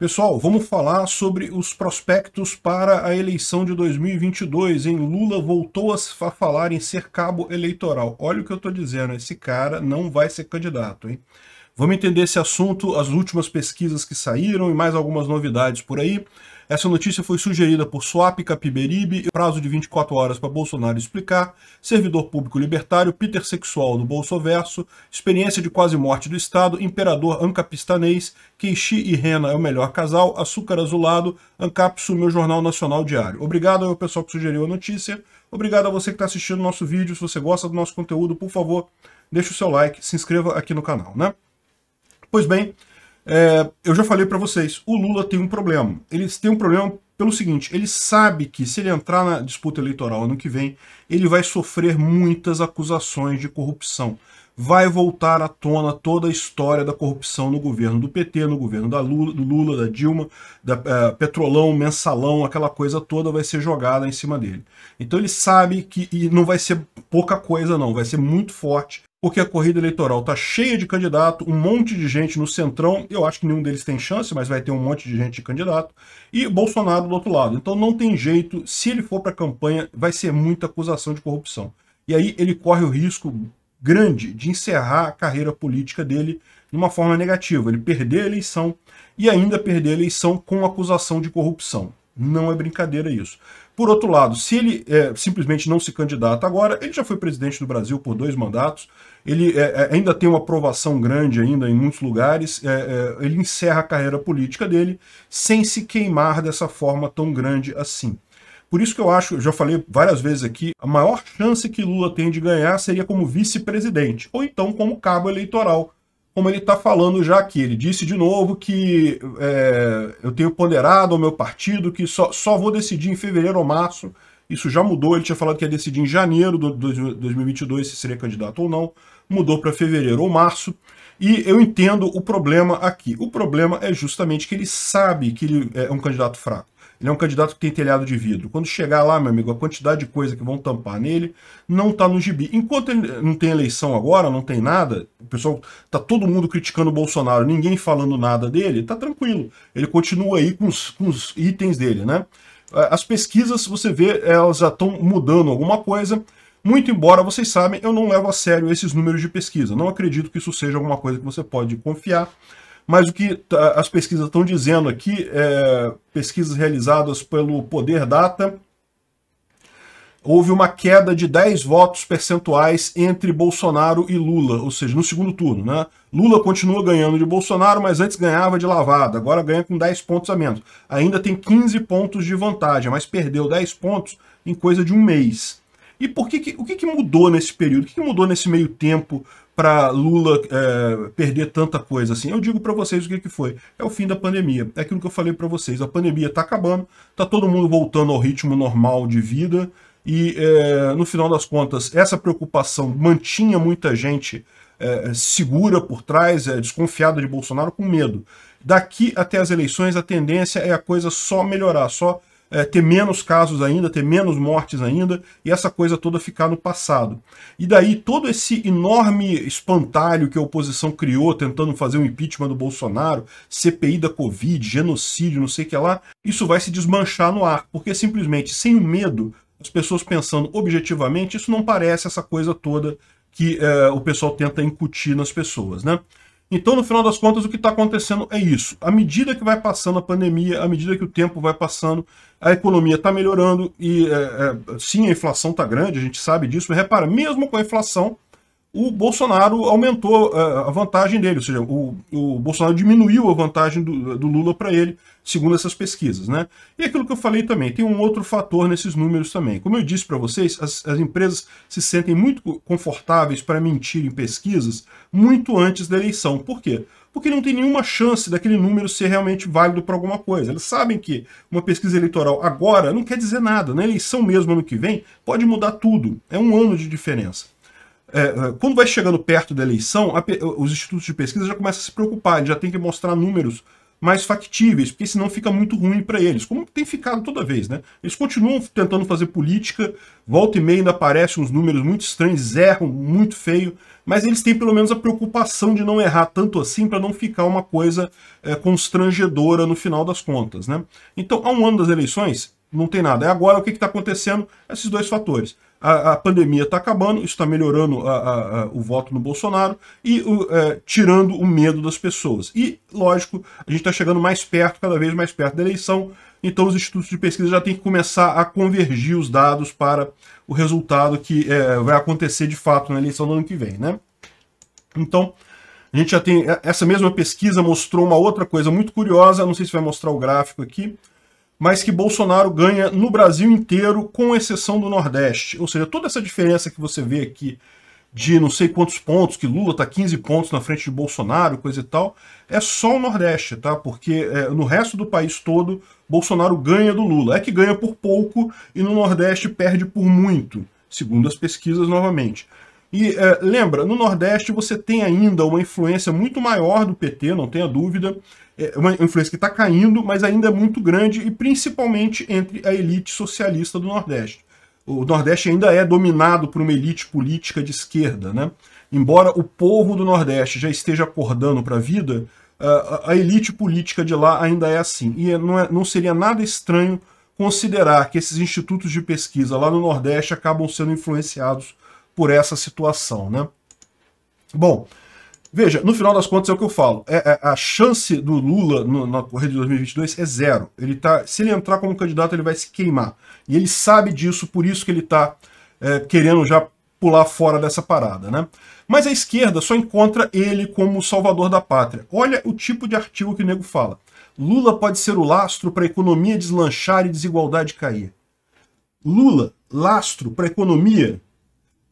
Pessoal, vamos falar sobre os prospectos para a eleição de 2022, hein? Lula voltou a falar em ser cabo eleitoral. Olha o que eu estou dizendo, esse cara não vai ser candidato, hein? Vamos entender esse assunto, as últimas pesquisas que saíram e mais algumas novidades por aí. Essa notícia foi sugerida por Swap Capiberibe, prazo de 24 horas para Bolsonaro explicar, servidor público libertário, Peter Sexual bolso Bolsoverso, experiência de quase morte do Estado, imperador ancapistanês, Keishi e Rena é o melhor casal, açúcar azulado, Ancap sumiu Jornal Nacional Diário. Obrigado ao pessoal que sugeriu a notícia, obrigado a você que está assistindo nosso vídeo, se você gosta do nosso conteúdo, por favor, deixe o seu like, se inscreva aqui no canal, né? Pois bem, é, eu já falei para vocês, o Lula tem um problema. Ele tem um problema pelo seguinte, ele sabe que se ele entrar na disputa eleitoral ano que vem, ele vai sofrer muitas acusações de corrupção. Vai voltar à tona toda a história da corrupção no governo do PT, no governo da Lula, do Lula, da Dilma, da é, Petrolão, Mensalão, aquela coisa toda vai ser jogada em cima dele. Então ele sabe que e não vai ser pouca coisa não, vai ser muito forte porque a corrida eleitoral tá cheia de candidato, um monte de gente no centrão, eu acho que nenhum deles tem chance, mas vai ter um monte de gente de candidato, e Bolsonaro do outro lado. Então não tem jeito, se ele for para a campanha, vai ser muita acusação de corrupção. E aí ele corre o risco grande de encerrar a carreira política dele de uma forma negativa, ele perder a eleição e ainda perder a eleição com acusação de corrupção. Não é brincadeira isso. Por outro lado, se ele é, simplesmente não se candidata agora, ele já foi presidente do Brasil por dois mandatos, ele é, é ainda tem uma aprovação grande ainda em muitos lugares, é, é, ele encerra a carreira política dele sem se queimar dessa forma tão grande assim. Por isso que eu acho, eu já falei várias vezes aqui, a maior chance que Lula tem de ganhar seria como vice-presidente, ou então como cabo eleitoral, como ele está falando já aqui. Ele disse de novo que é, eu tenho ponderado ao meu partido que só, só vou decidir em fevereiro ou março. Isso já mudou, ele tinha falado que ia decidir em janeiro de 2022 se seria candidato ou não. Mudou para fevereiro ou março. E eu entendo o problema aqui. O problema é justamente que ele sabe que ele é um candidato fraco. Ele é um candidato que tem telhado de vidro. Quando chegar lá, meu amigo, a quantidade de coisa que vão tampar nele não está no gibi. Enquanto ele não tem eleição agora, não tem nada, o pessoal tá todo mundo criticando o Bolsonaro, ninguém falando nada dele, tá tranquilo. Ele continua aí com os, com os itens dele, né? É, as pesquisas, você vê, elas já estão mudando alguma coisa. Muito embora, vocês sabem, eu não levo a sério esses números de pesquisa. Não acredito que isso seja alguma coisa que você pode confiar. Mas o que as pesquisas estão dizendo aqui, é, pesquisas realizadas pelo Poder Data, houve uma queda de 10 votos percentuais entre Bolsonaro e Lula, ou seja, no segundo turno. Né? Lula continua ganhando de Bolsonaro, mas antes ganhava de lavada, agora ganha com 10 pontos a menos. Ainda tem 15 pontos de vantagem, mas perdeu 10 pontos em coisa de um mês. E por que, que o que, que mudou nesse período? O que, que mudou nesse meio tempo para Lula é, perder tanta coisa assim? Eu digo para vocês o que, que foi. É o fim da pandemia. É aquilo que eu falei para vocês. A pandemia está acabando, está todo mundo voltando ao ritmo normal de vida. E, é, no final das contas, essa preocupação mantinha muita gente é, segura por trás, é, desconfiada de Bolsonaro, com medo. Daqui até as eleições, a tendência é a coisa só melhorar, só é, ter menos casos ainda, ter menos mortes ainda, e essa coisa toda ficar no passado. E daí todo esse enorme espantalho que a oposição criou, tentando fazer um impeachment do Bolsonaro, CPI da Covid, genocídio, não sei o que lá, isso vai se desmanchar no ar, porque simplesmente, sem o medo, as pessoas pensando objetivamente, isso não parece essa coisa toda que é, o pessoal tenta incutir nas pessoas, né? Então, no final das contas, o que está acontecendo é isso. À medida que vai passando a pandemia, à medida que o tempo vai passando, a economia está melhorando e, é, é, sim, a inflação está grande, a gente sabe disso, repara, mesmo com a inflação, o Bolsonaro aumentou eh, a vantagem dele, ou seja, o, o Bolsonaro diminuiu a vantagem do, do Lula para ele, segundo essas pesquisas. Né? E aquilo que eu falei também, tem um outro fator nesses números também. Como eu disse para vocês, as, as, empresas se sentem muito confortáveis para mentir em pesquisas muito antes da eleição. Por quê? Porque não tem nenhuma chance daquele número ser realmente válido para alguma coisa. Eles sabem que uma pesquisa eleitoral agora não quer dizer nada. Na eleição mesmo ano que vem pode mudar tudo. É um ano de diferença. É, é, quando vai chegando perto da eleição, a, os institutos de pesquisa já começam a se preocupar, já tem que mostrar números mais factíveis, porque senão fica muito ruim para eles, como tem ficado toda vez, né? Eles continuam tentando fazer política, volta e meia ainda aparecem uns números muito estranhos, erram muito feio, mas eles têm pelo menos a preocupação de não errar tanto assim para não ficar uma coisa é, constrangedora no final das contas, né? Então, há um ano das eleições, não tem nada. É agora o que está acontecendo? Esses dois fatores a, a pandemia está acabando, está melhorando a, a, o voto no Bolsonaro e o, é, tirando o medo das pessoas. E, lógico, a gente está chegando mais perto, cada vez mais perto da eleição, então os institutos de pesquisa já têm que começar a convergir os dados para o resultado que é, vai acontecer de fato na eleição do ano que vem. Né? Então, a gente já tem. É, essa mesma pesquisa mostrou uma outra coisa muito curiosa, não sei se vai mostrar o gráfico aqui, mas que Bolsonaro ganha no Brasil inteiro, com exceção do Nordeste. Ou seja, toda essa diferença que você vê aqui de não sei quantos pontos, que Lula está 15 pontos na frente de Bolsonaro, coisa e tal, é só o Nordeste, tá? Porque é, no resto do país todo, Bolsonaro ganha do Lula. É que ganha por pouco e no Nordeste perde por muito, segundo as pesquisas novamente. E é, lembra, no Nordeste você tem ainda uma influência muito maior do PT, não tenha dúvida, é, é uma influência que está caindo, mas ainda é muito grande, e principalmente entre a elite socialista do Nordeste. O Nordeste ainda é dominado por uma elite política de esquerda. Né? Embora o povo do Nordeste já esteja acordando para a vida, a elite política de lá ainda é assim. E é, não, é, não seria nada estranho considerar que esses institutos de pesquisa lá no Nordeste acabam sendo influenciados por essa situação. Né? Bom, Veja, no final das contas é o que eu falo. É, é a chance do Lula no, na corrida de 2022 é zero. Ele tá, se ele entrar como candidato, ele vai se queimar. E ele sabe disso, por isso que ele está é, querendo já pular fora dessa parada. Né? Mas a esquerda só encontra ele como salvador da pátria. Olha o tipo de artigo que o nego fala. Lula pode ser o lastro para a economia deslanchar e desigualdade cair. Lula, lastro para a economia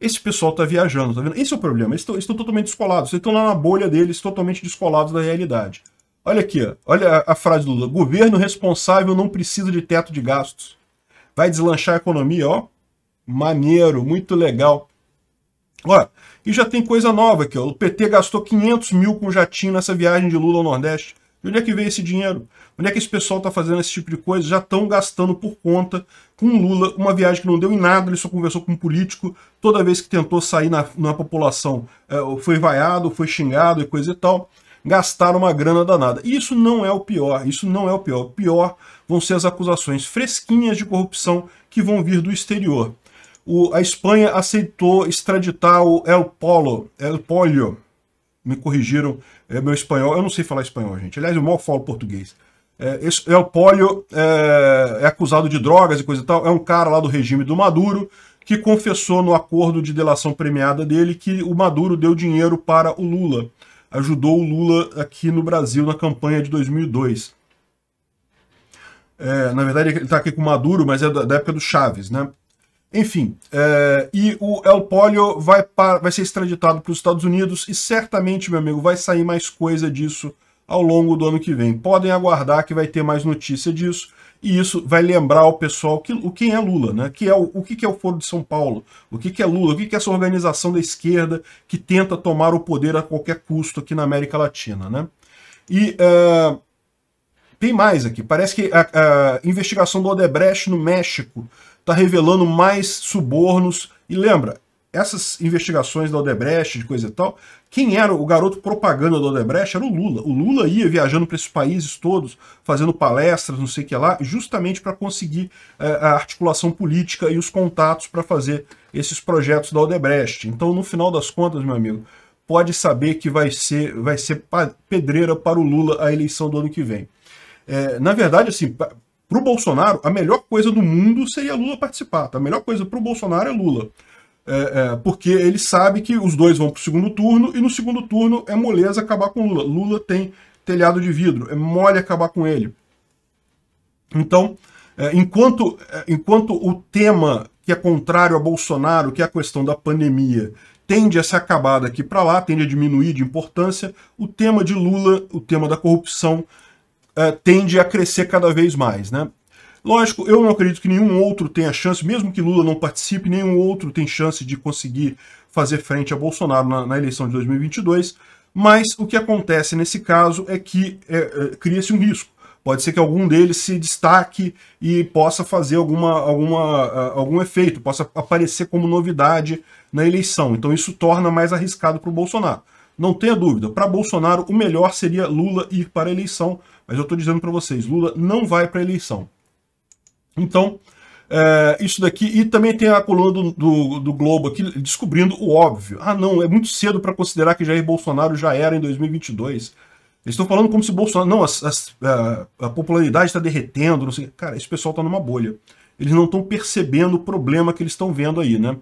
esse pessoal tá viajando, tá vendo? Esse é o problema. Eles estão totalmente descolados. Eles estão lá na bolha deles, totalmente descolados da realidade. Olha aqui, olha a, frase do Lula. Governo responsável não precisa de teto de gastos. Vai deslanchar a economia, ó. Maneiro, muito legal. Olha. e já tem coisa nova aqui, ó. O PT gastou 500 mil com jatinho nessa viagem de Lula ao Nordeste onde é que veio esse dinheiro? Onde é que esse pessoal está fazendo esse tipo de coisa? Já estão gastando por conta com Lula, uma viagem que não deu em nada, ele só conversou com um político, toda vez que tentou sair na, na população é, foi vaiado, foi xingado e coisa e tal gastaram uma grana danada. E isso não é o pior, isso não é o pior. O pior vão ser as acusações fresquinhas de corrupção que vão vir do exterior. O, a Espanha aceitou extraditar o El Polo, El Polio, me corrigiram é, meu espanhol. Eu não sei falar espanhol, gente. Aliás, eu mal falo português. É, o El Polio é, é, acusado de drogas e coisa e tal. É um cara lá do regime do Maduro que confessou no acordo de delação premiada dele que o Maduro deu dinheiro para o Lula. Ajudou o Lula aqui no Brasil na campanha de 2002. É, na verdade, ele está aqui com o Maduro, mas é da, da época do Chaves, né? Enfim, é, e o El Polio vai, para, vai ser extraditado para os Estados Unidos e certamente, meu amigo, vai sair mais coisa disso ao longo do ano que vem. Podem aguardar que vai ter mais notícia disso e isso vai lembrar o pessoal que, o quem é Lula, né? Que é o, o que, é o Foro de São Paulo, o que, é Lula, o que, que é essa organização da esquerda que tenta tomar o poder a qualquer custo aqui na América Latina, né? E uh, tem mais aqui. Parece que a, a investigação do Odebrecht no México está revelando mais subornos. E lembra, essas investigações da Odebrecht, de coisa e tal, quem era o garoto propaganda da Odebrecht era o Lula. O Lula ia viajando para esses países todos, fazendo palestras, não sei o que lá, justamente para conseguir é, a articulação política e os contatos para fazer esses projetos da Odebrecht. Então, no final das contas, meu amigo, pode saber que vai ser, vai ser pedreira para o Lula a eleição do ano que vem. É, na verdade, assim, para o Bolsonaro, a melhor coisa do mundo seria Lula participar. Tá? A melhor coisa para o Bolsonaro é Lula. É, é, porque ele sabe que os dois vão para o segundo turno e no segundo turno é moleza acabar com Lula. Lula tem telhado de vidro, é mole acabar com ele. Então, é, enquanto, é, enquanto o tema que é contrário a Bolsonaro, que é a questão da pandemia, tende a ser acabado aqui para lá, tende a diminuir de importância, o tema de Lula, o tema da corrupção, uh, tende a crescer cada vez mais, né? Lógico, eu não acredito que nenhum outro tenha chance, mesmo que Lula não participe, nenhum outro tem chance de conseguir fazer frente a Bolsonaro na, na eleição de 2022, mas o que acontece nesse caso é que é, é, cria-se um risco. Pode ser que algum deles se destaque e possa fazer alguma, alguma, algum efeito, possa aparecer como novidade na eleição. Então isso torna mais arriscado para o Bolsonaro. Não tenha dúvida, para Bolsonaro o melhor seria Lula ir para a eleição, mas eu estou dizendo para vocês, Lula não vai para a eleição. Então, é, isso daqui. E também tem a coluna do, do, do, Globo aqui descobrindo o óbvio. Ah, não, é muito cedo para considerar que Jair Bolsonaro já era em 2022. Eles estão falando como se Bolsonaro. Não, as, as, a, é, a, popularidade está derretendo, não sei. Cara, esse pessoal está numa bolha. Eles não estão percebendo o problema que eles estão vendo aí, né?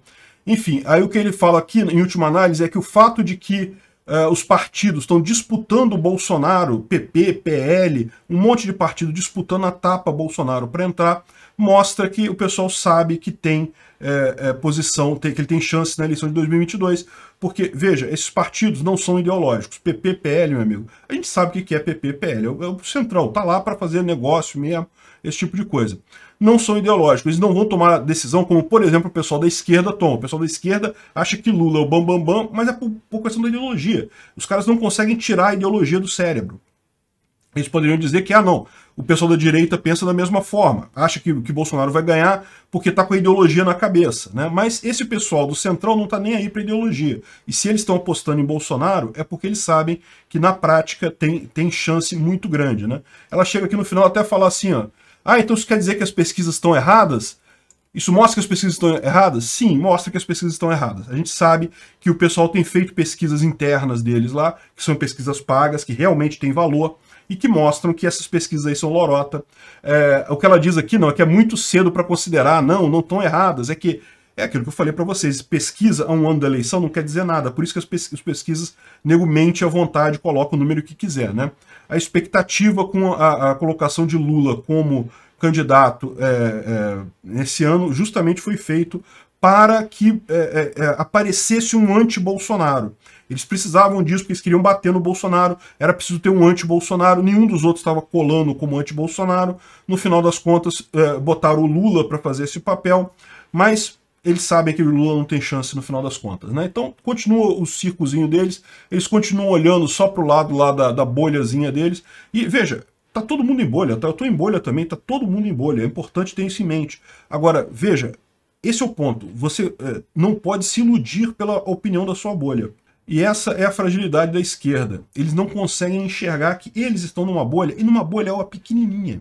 Enfim, aí o que ele fala aqui, em última análise, é que o fato de que Uh, os partidos estão disputando o Bolsonaro, PP, PL, um monte de partido disputando a tapa Bolsonaro para entrar, mostra que o pessoal sabe que tem é, é, posição, tem, que ele tem chance na eleição de 2022, porque, veja, esses partidos não são ideológicos. PP, PL, meu amigo, a gente sabe o que é PP, PL, é o, é o central, tá lá para fazer negócio mesmo, esse tipo de coisa não são ideológicos. Eles não vão tomar decisão como, por exemplo, o pessoal da esquerda toma. O pessoal da esquerda acha que Lula é o bambambam, bam, bam, mas é por, por questão da ideologia. Os caras não conseguem tirar a ideologia do cérebro. Eles poderiam dizer que, ah, não, o pessoal da direita pensa da mesma forma, acha que, que Bolsonaro vai ganhar porque está com a ideologia na cabeça. Né? Mas esse pessoal do Central não está nem aí para ideologia. E se eles estão apostando em Bolsonaro, é porque eles sabem que na prática tem, tem chance muito grande. Né? Ela chega aqui no final até falar assim, ó, ah, então isso quer dizer que as pesquisas estão erradas? Isso mostra que as pesquisas estão erradas? Sim, mostra que as pesquisas estão erradas. A gente sabe que o pessoal tem feito pesquisas internas deles lá, que são pesquisas pagas, que realmente têm valor e que mostram que essas pesquisas aí são lorota. É, o que ela diz aqui não é que é muito cedo para considerar, não, não estão erradas, é que é aquilo que eu falei para vocês, pesquisa a um ano da eleição não quer dizer nada, por isso que as, pes as pesquisas nego mente à vontade, coloca o número que quiser, né? A expectativa com a, a colocação de Lula como candidato é, é, nesse ano justamente foi feito para que é, é, é, aparecesse um anti-Bolsonaro. Eles precisavam disso porque eles queriam bater no Bolsonaro, era preciso ter um anti-Bolsonaro, nenhum dos outros estava colando como anti-Bolsonaro. No final das contas, é, botaram o Lula para fazer esse papel, mas eles sabem que o Lula não tem chance no final das contas. Né? Então continua o circozinho deles, eles continuam olhando só para o lado lá da, da bolhazinha deles. E veja, tá todo mundo em bolha, tá? eu estou em bolha também, tá todo mundo em bolha, é importante ter isso em mente. Agora, veja, esse é o ponto, você é, não pode se iludir pela opinião da sua bolha. E essa é a fragilidade da esquerda. Eles não conseguem enxergar que eles estão numa bolha, e numa bolha é uma pequenininha.